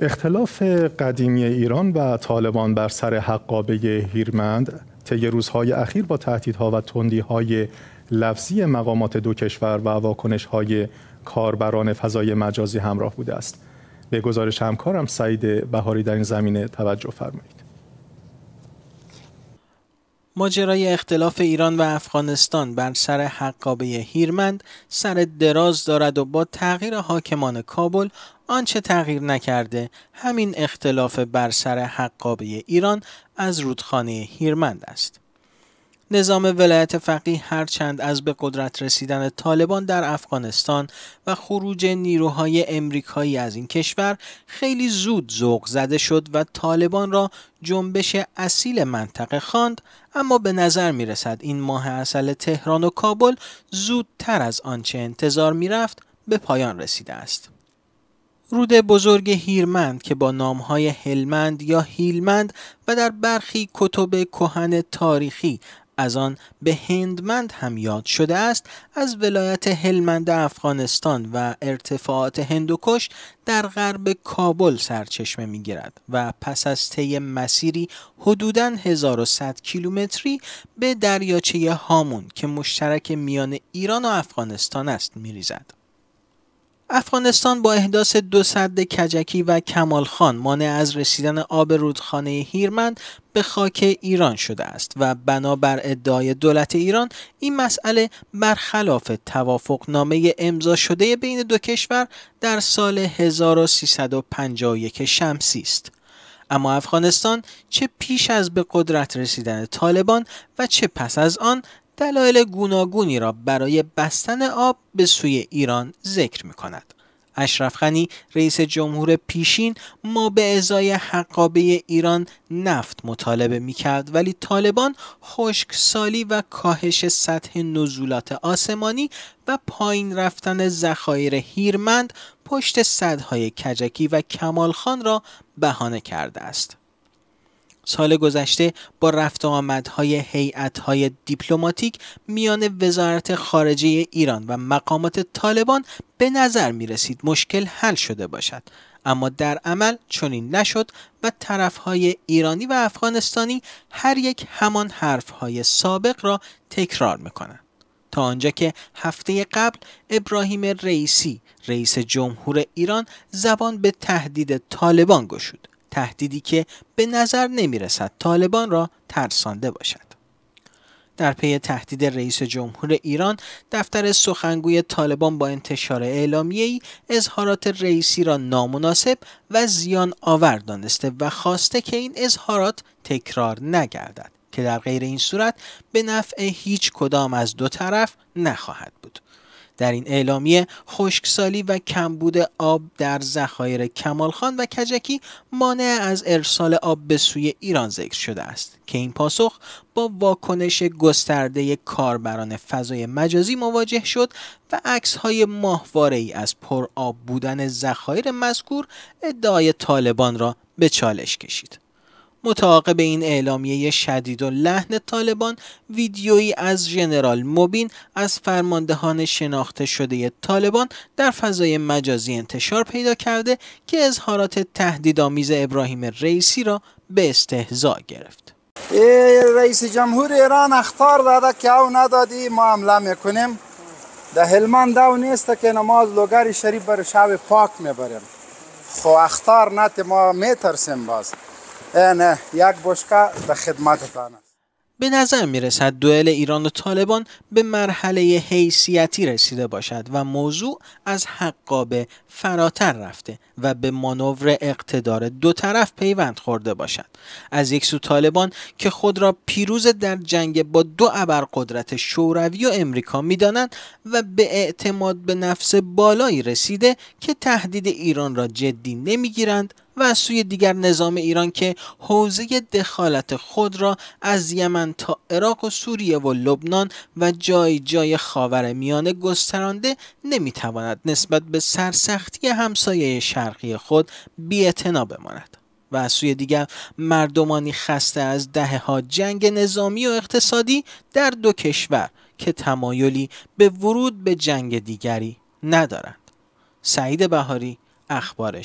اختلاف قدیمی ایران و طالبان بر سر حقابه هیرمند طی روزهای اخیر با تهدیدها و تندیهای لفظی مقامات دو کشور و های کاربران فضای مجازی همراه بوده است. به گزارش همکارم سعید بهاری در این زمینه توجه فرمایید. ماجرای اختلاف ایران و افغانستان بر سر حقابه هیرمند سر دراز دارد و با تغییر حاکمان کابل آنچه تغییر نکرده همین اختلاف بر سر حقابه ایران از رودخانه هیرمند است. نظام ولایت فقیه هرچند از به قدرت رسیدن طالبان در افغانستان و خروج نیروهای امریکایی از این کشور خیلی زود ذوق زده شد و طالبان را جنبش اصیل منطقه خواند اما به نظر می رسد این ماه اصل تهران و کابل زودتر از آنچه انتظار می رفت به پایان رسیده است. رود بزرگ هیرمند که با نامهای هلمند یا هیلمند و در برخی کتب کهن تاریخی از آن به هندمند هم یاد شده است از ولایت هلمند افغانستان و ارتفاعات هندوکش در غرب کابل سرچشمه می گیرد و پس از طی مسیری حدوداً 1100 کیلومتری به دریاچه هامون که مشترک میان ایران و افغانستان است ریزد. افغانستان با احداث دو سد کجکی و خان مانع از رسیدن آب رودخانه هیرمند به خاک ایران شده است و بنابر ادعای دولت ایران این مسئله برخلاف توافق نامه امضا شده بین دو کشور در سال 1351 شمسی است. اما افغانستان چه پیش از به قدرت رسیدن طالبان و چه پس از آن دلایل گوناگونی را برای بستن آب به سوی ایران ذکر می کند. اشرف خنی رئیس جمهور پیشین ما به ازای حقابه ایران نفت مطالبه می کرد ولی طالبان خشکسالی و کاهش سطح نزولات آسمانی و پایین رفتن ذخایر هیرمند پشت صدهای کجکی و کمالخان را بهانه کرده است. سال گذشته با رفت آمدهای هیئت‌های دیپلماتیک میان وزارت خارجه ایران و مقامات طالبان به نظر می رسید مشکل حل شده باشد اما در عمل چنین نشد و طرفهای ایرانی و افغانستانی هر یک همان حرفهای سابق را تکرار میکنند تا آنجا که هفته قبل ابراهیم رئیسی رئیس جمهور ایران زبان به تهدید طالبان گشود تهدیدی که به نظر نمیرسد طالبان را ترسانده باشد در پی تهدید رئیس جمهور ایران دفتر سخنگوی طالبان با انتشار اعلامیه‌ای اظهارات رئیسی را نامناسب و زیان آور دانسته و خواسته که این اظهارات تکرار نگردد که در غیر این صورت به نفع هیچ کدام از دو طرف نخواهد بود در این اعلامیه خشکسالی و کمبود آب در ذخایر کمالخان و کجکی مانع از ارسال آب به سوی ایران ذکر شده است که این پاسخ با واکنش گسترده کاربران فضای مجازی مواجه شد و عکس های ای از پر آب بودن ذخایر مذکور ادعای طالبان را به چالش کشید. متعاقب این اعلامیه شدید و لحن طالبان ویدیویی از ژنرال مبین از فرماندهان شناخته شده طالبان در فضای مجازی انتشار پیدا کرده که اظهارات تهدیدآمیز ابراهیم رئیسی را به استهزا گرفت. رئیس جمهور ایران اختار داده که او ندادی ما عمله میکنیم در هلمان دو نیست که نماز لوگر شریف بر شب پاک میبریم خو اختار نت ما میترسیم باز نه یک بشکه به خدمت به نظر می رسد دوئل ایران و طالبان به مرحله حیثیتی رسیده باشد و موضوع از حقابه فراتر رفته و به مانور اقتدار دو طرف پیوند خورده باشد از یک سو طالبان که خود را پیروز در جنگ با دو ابرقدرت شوروی و امریکا دانند و به اعتماد به نفس بالایی رسیده که تهدید ایران را جدی گیرند و از سوی دیگر نظام ایران که حوزه دخالت خود را از یمن تا عراق و سوریه و لبنان و جای جای خاور میانه گسترانده نمیتواند نسبت به سرسختی همسایه شرقی خود بیعتنا بماند. و از سوی دیگر مردمانی خسته از دهه ها جنگ نظامی و اقتصادی در دو کشور که تمایلی به ورود به جنگ دیگری ندارند. سعید بهاری اخبار